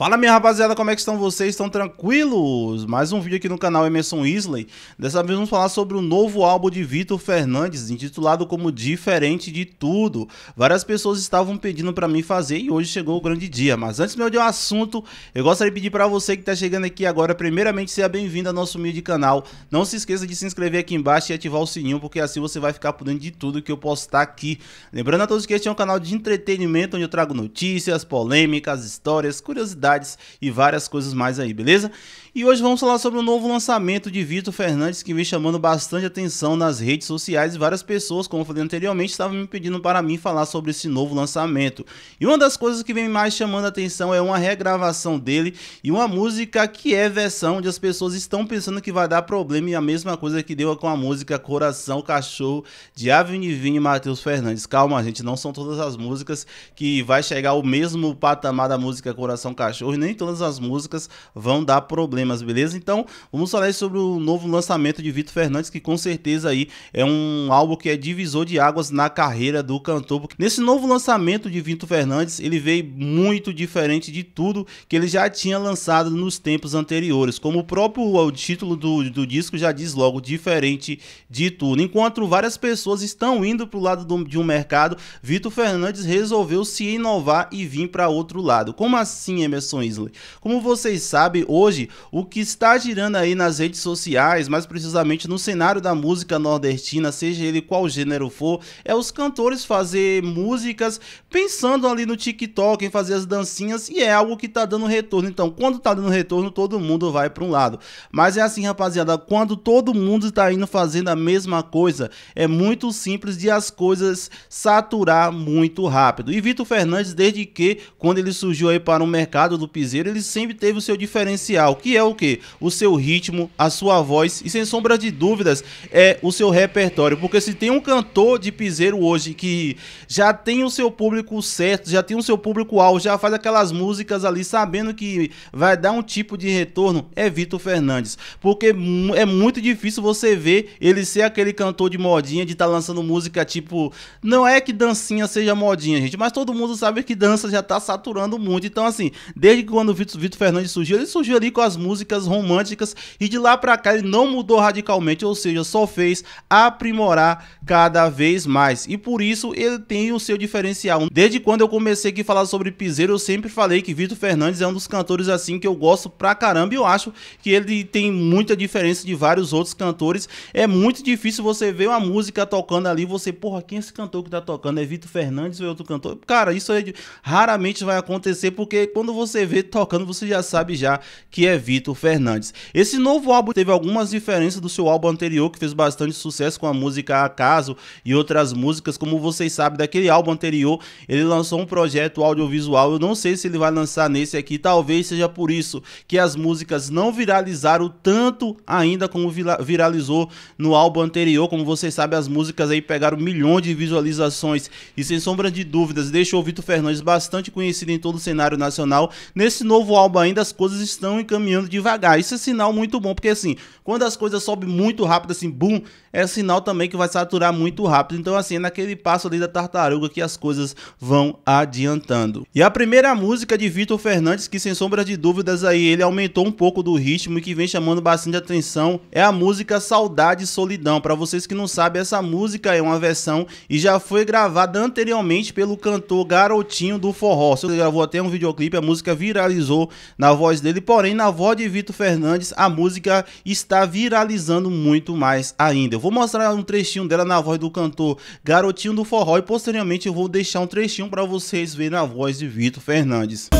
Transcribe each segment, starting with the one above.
Fala minha rapaziada, como é que estão vocês? Estão tranquilos? Mais um vídeo aqui no canal Emerson Isley. Dessa vez vamos falar sobre o novo álbum de Vitor Fernandes, intitulado como Diferente de Tudo. Várias pessoas estavam pedindo para mim fazer e hoje chegou o grande dia. Mas antes meu de um assunto, eu gostaria de pedir para você que está chegando aqui agora, primeiramente seja bem-vindo ao nosso humilde canal. Não se esqueça de se inscrever aqui embaixo e ativar o sininho, porque assim você vai ficar por dentro de tudo que eu postar aqui. Lembrando a todos que este é um canal de entretenimento, onde eu trago notícias, polêmicas, histórias, curiosidades novidades e várias coisas mais aí, beleza? E hoje vamos falar sobre o novo lançamento de Vitor Fernandes que vem chamando bastante atenção nas redes sociais e várias pessoas, como eu falei anteriormente, estavam me pedindo para mim falar sobre esse novo lançamento. E uma das coisas que vem mais chamando atenção é uma regravação dele e uma música que é versão onde as pessoas estão pensando que vai dar problema e a mesma coisa que deu com a música Coração Cachorro de Avenivini e Matheus Fernandes. Calma, gente, não são todas as músicas que vai chegar ao mesmo patamar da música Coração Cachorro acho. nem todas as músicas vão dar problemas, beleza? Então, vamos falar sobre o novo lançamento de Vitor Fernandes, que com certeza aí é um álbum que é divisor de águas na carreira do cantor. Nesse novo lançamento de Vitor Fernandes, ele veio muito diferente de tudo que ele já tinha lançado nos tempos anteriores. Como o próprio o título do, do disco já diz logo, diferente de tudo. Enquanto várias pessoas estão indo para o lado do, de um mercado, Vitor Fernandes resolveu se inovar e vir para outro lado. Como assim, Emerson? Isley. Como vocês sabem, hoje o que está girando aí nas redes sociais, mais precisamente no cenário da música nordestina, seja ele qual gênero for, é os cantores fazer músicas pensando ali no TikTok, em fazer as dancinhas e é algo que tá dando retorno. Então, quando tá dando retorno, todo mundo vai para um lado. Mas é assim, rapaziada, quando todo mundo está indo fazendo a mesma coisa, é muito simples de as coisas saturar muito rápido. E Vitor Fernandes, desde que quando ele surgiu aí para o mercado do Piseiro, ele sempre teve o seu diferencial, que é o que? O seu ritmo, a sua voz e sem sombra de dúvidas é o seu repertório, porque se tem um cantor de Piseiro hoje que já tem o seu público certo, já tem o seu público alvo, já faz aquelas músicas ali sabendo que vai dar um tipo de retorno, é Vitor Fernandes, porque é muito difícil você ver ele ser aquele cantor de modinha, de estar tá lançando música tipo, não é que dancinha seja modinha, gente, mas todo mundo sabe que dança já tá saturando muito, então assim, Desde quando o Vitor, Vitor Fernandes surgiu, ele surgiu ali com as músicas românticas e de lá para cá ele não mudou radicalmente, ou seja, só fez aprimorar cada vez mais. E por isso ele tem o seu diferencial. Desde quando eu comecei aqui a falar sobre piseiro, eu sempre falei que Vitor Fernandes é um dos cantores assim que eu gosto pra caramba e eu acho que ele tem muita diferença de vários outros cantores. É muito difícil você ver uma música tocando ali, você, porra, quem é esse cantor que tá tocando? É Vitor Fernandes ou é outro cantor? Cara, isso aí raramente vai acontecer porque quando você você vê tocando, você já sabe já que é Vitor Fernandes. Esse novo álbum teve algumas diferenças do seu álbum anterior, que fez bastante sucesso com a música Acaso e outras músicas. Como vocês sabem, daquele álbum anterior, ele lançou um projeto audiovisual. Eu não sei se ele vai lançar nesse aqui, talvez seja por isso que as músicas não viralizaram tanto ainda como viralizou no álbum anterior. Como vocês sabem, as músicas aí pegaram milhões de visualizações e sem sombra de dúvidas deixou o Vitor Fernandes bastante conhecido em todo o cenário nacional Nesse novo álbum ainda as coisas estão encaminhando devagar. Isso é sinal muito bom, porque assim, quando as coisas sobem muito rápido, assim, boom, é sinal também que vai saturar muito rápido. Então, assim, é naquele passo ali da tartaruga que as coisas vão adiantando. E a primeira música de Vitor Fernandes, que sem sombra de dúvidas aí, ele aumentou um pouco do ritmo e que vem chamando bastante atenção, é a música Saudade e Solidão. Para vocês que não sabem, essa música é uma versão e já foi gravada anteriormente pelo cantor Garotinho do Forró. Ele gravou até um videoclipe, a música música viralizou na voz dele, porém na voz de Vitor Fernandes a música está viralizando muito mais ainda. Eu vou mostrar um trechinho dela na voz do cantor Garotinho do Forró e posteriormente eu vou deixar um trechinho para vocês verem na voz de Vitor Fernandes. Oh,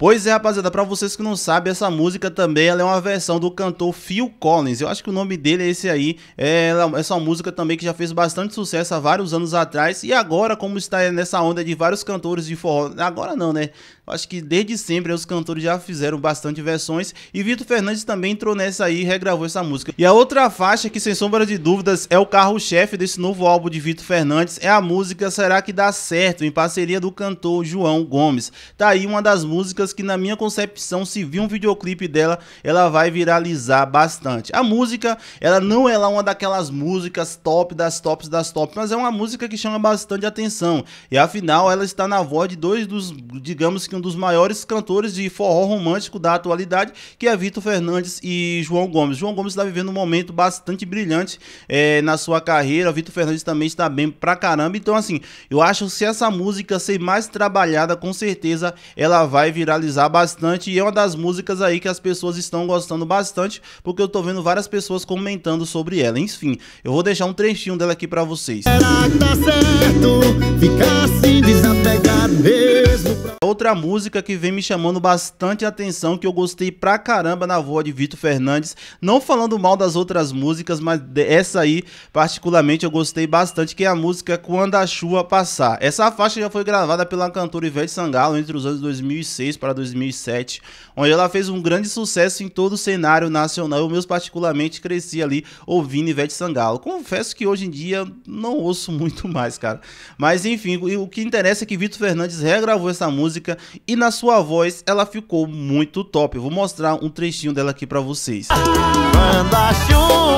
Pois é, rapaziada, para vocês que não sabem, essa música também ela é uma versão do cantor Phil Collins. Eu acho que o nome dele é esse aí. É, essa música também que já fez bastante sucesso há vários anos atrás. E agora, como está nessa onda de vários cantores de forró. Agora não, né? Acho que desde sempre os cantores já fizeram bastante versões. E Vitor Fernandes também entrou nessa aí e regravou essa música. E a outra faixa que, sem sombra de dúvidas, é o carro-chefe desse novo álbum de Vitor Fernandes é a música Será que dá certo? Em parceria do cantor João Gomes. Tá aí uma das músicas músicas que, na minha concepção, se vir um videoclipe dela, ela vai viralizar bastante. A música, ela não é lá uma daquelas músicas top das tops das tops, mas é uma música que chama bastante atenção. E afinal, ela está na voz de dois dos, digamos que um dos maiores cantores de forró romântico da atualidade, que é Vitor Fernandes e João Gomes. João Gomes está vivendo um momento bastante brilhante é, na sua carreira. Vitor Fernandes também está bem pra caramba. Então, assim, eu acho que se essa música ser mais trabalhada, com certeza ela vai virar bastante e é uma das músicas aí que as pessoas estão gostando bastante, porque eu tô vendo várias pessoas comentando sobre ela. Enfim, eu vou deixar um trechinho dela aqui para vocês. Será que tá certo ficar assim desapegado? Outra música que vem me chamando bastante atenção, que eu gostei pra caramba na voz de Vitor Fernandes, não falando mal das outras músicas, mas essa aí particularmente eu gostei bastante, que é a música Quando a Chuva Passar. Essa faixa já foi gravada pela cantora Ivete Sangalo entre os anos 2006 para 2007, onde ela fez um grande sucesso em todo o cenário nacional, eu meus particularmente cresci ali ouvindo Ivete Sangalo. Confesso que hoje em dia não ouço muito mais, cara. Mas enfim, o que interessa é que Vitor Fernandes regravou essa música música e na sua voz ela ficou muito top. Eu vou mostrar um trechinho dela aqui para vocês. Manda chuva.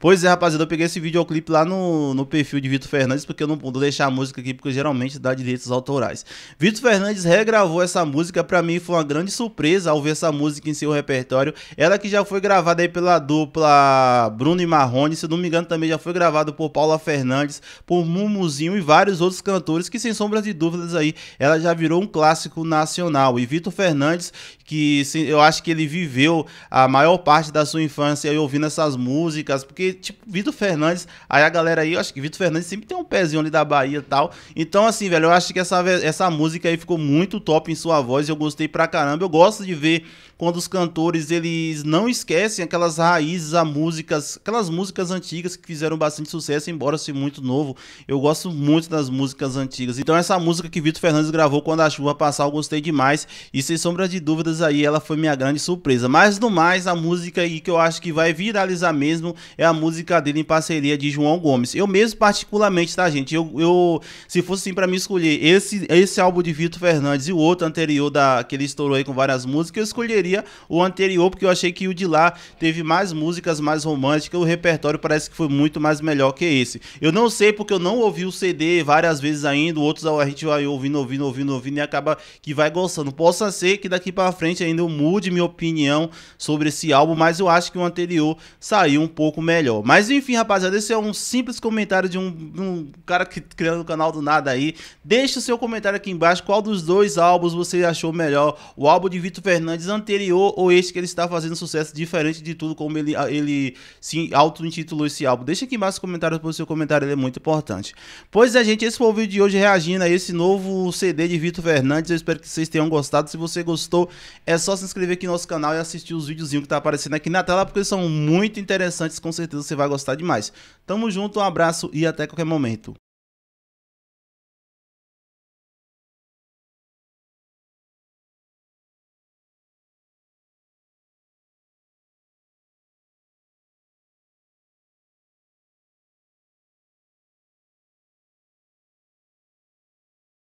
Pois é, rapaziada, eu peguei esse videoclipe lá no, no perfil de Vitor Fernandes, porque eu não vou deixar a música aqui, porque geralmente dá direitos autorais. Vitor Fernandes regravou essa música, pra mim foi uma grande surpresa ao ver essa música em seu repertório. Ela que já foi gravada aí pela dupla Bruno e Marrone, se não me engano também já foi gravada por Paula Fernandes, por Mumuzinho e vários outros cantores, que sem sombra de dúvidas aí, ela já virou um clássico nacional. E Vitor Fernandes que assim, eu acho que ele viveu a maior parte da sua infância ouvindo essas músicas, porque, tipo, Vitor Fernandes, aí a galera aí, eu acho que Vitor Fernandes sempre tem um pezinho ali da Bahia e tal. Então, assim, velho, eu acho que essa, essa música aí ficou muito top em sua voz, eu gostei pra caramba. Eu gosto de ver quando os cantores, eles não esquecem aquelas raízes, a músicas, aquelas músicas antigas que fizeram bastante sucesso, embora seja muito novo. Eu gosto muito das músicas antigas. Então, essa música que Vitor Fernandes gravou quando a chuva passar, eu gostei demais. E sem sombra de dúvidas, coisas aí, ela foi minha grande surpresa. Mas no mais, a música aí que eu acho que vai viralizar mesmo é a música dele em parceria de João Gomes. Eu mesmo, particularmente, tá, gente? Eu, eu se fosse assim pra me escolher esse, esse álbum de Vitor Fernandes e o outro anterior da, que ele estourou aí com várias músicas, eu escolheria o anterior, porque eu achei que o de lá teve mais músicas mais românticas, o repertório parece que foi muito mais melhor que esse. Eu não sei porque eu não ouvi o CD várias vezes ainda, outros a gente vai ouvindo, ouvindo, ouvindo, ouvindo e acaba que vai gostando. Possa ser que daqui pra frente frente ainda eu mude minha opinião sobre esse álbum, mas eu acho que o anterior saiu um pouco melhor. Mas enfim, rapaziada, esse é um simples comentário de um, um cara que criando o um canal do nada aí. Deixa o seu comentário aqui embaixo, qual dos dois álbuns você achou melhor? O álbum de Vitor Fernandes anterior ou este que ele está fazendo sucesso diferente de tudo como ele, ele se auto-intitulou esse álbum? Deixa aqui embaixo os comentários, porque o seu comentário ele é muito importante. Pois é, gente, esse foi o vídeo de hoje reagindo a esse novo CD de Vitor Fernandes. Eu espero que vocês tenham gostado. Se você gostou, é só se inscrever aqui no nosso canal e assistir os videozinhos que tá aparecendo aqui na tela, porque são muito interessantes, com certeza você vai gostar demais. Tamo junto, um abraço e até qualquer momento.